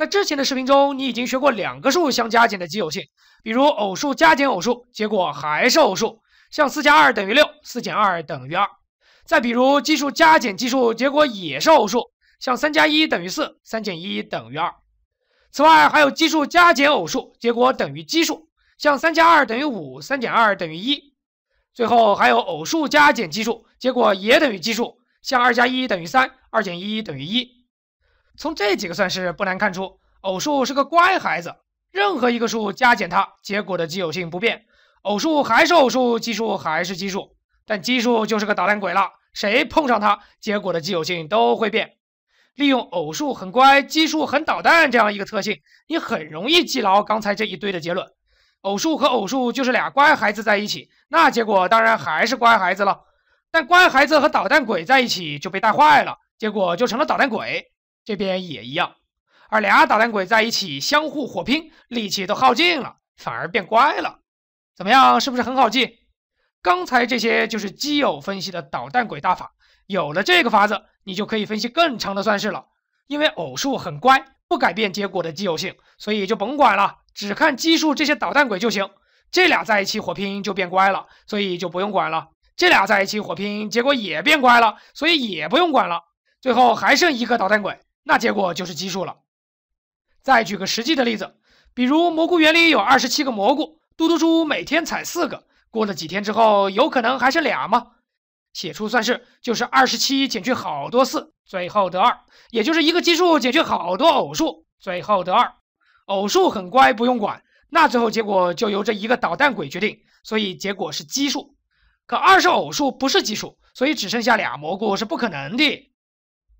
在之前的视频中，你已经学过两个数相加减的奇偶性，比如偶数加减偶数，结果还是偶数，像四加二等于六，四减二等于二。再比如奇数加减奇数，结果也是偶数，像三加一等于四，三减一等于二。此外，还有奇数加减偶数，结果等于奇数，像三加二等于五，三减二等于一。最后还有偶数加减奇数，结果也等于奇数，像二加一等于三，二减一等于一。从这几个算式不难看出，偶数是个乖孩子，任何一个数加减它，结果的奇偶性不变，偶数还是偶数，奇数还是奇数。但奇数就是个捣蛋鬼了，谁碰上它，结果的奇偶性都会变。利用偶数很乖，奇数很捣蛋这样一个特性，你很容易记牢刚才这一堆的结论。偶数和偶数就是俩乖孩子在一起，那结果当然还是乖孩子了。但乖孩子和捣蛋鬼在一起就被带坏了，结果就成了捣蛋鬼。这边也一样，而俩捣蛋鬼在一起相互火拼，力气都耗尽了，反而变乖了。怎么样，是不是很好记？刚才这些就是奇偶分析的捣蛋鬼大法。有了这个法子，你就可以分析更长的算式了。因为偶数很乖，不改变结果的奇偶性，所以就甭管了，只看奇数这些捣蛋鬼就行。这俩在一起火拼就变乖了，所以就不用管了。这俩在一起火拼结果也变乖了，所以也不用管了。最后还剩一个捣蛋鬼。那结果就是奇数了。再举个实际的例子，比如蘑菇园里有二十七个蘑菇，嘟嘟猪每天采四个，过了几天之后，有可能还剩俩吗？写出算式就是二十七减去好多四，最后得二，也就是一个奇数减去好多偶数，最后得二。偶数很乖，不用管，那最后结果就由这一个捣蛋鬼决定，所以结果是奇数。可二是偶数，不是奇数，所以只剩下俩蘑菇是不可能的。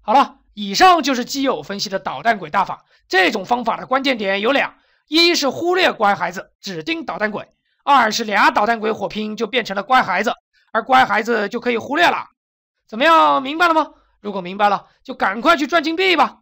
好了。以上就是基友分析的捣蛋鬼大法。这种方法的关键点有两：一是忽略乖孩子，指定捣蛋鬼；二是俩捣蛋鬼火拼就变成了乖孩子，而乖孩子就可以忽略了。怎么样，明白了吗？如果明白了，就赶快去赚金币吧。